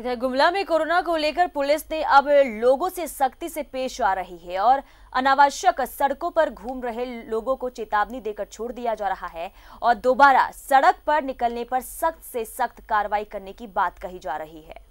इधर गुमला में कोरोना को लेकर पुलिस ने अब लोगों से सख्ती से पेश आ रही है और अनावश्यक सड़कों पर घूम रहे लोगों को चेतावनी देकर छोड़ दिया जा रहा है और दोबारा सड़क पर निकलने पर सख्त से सख्त कार्रवाई करने की बात कही जा रही है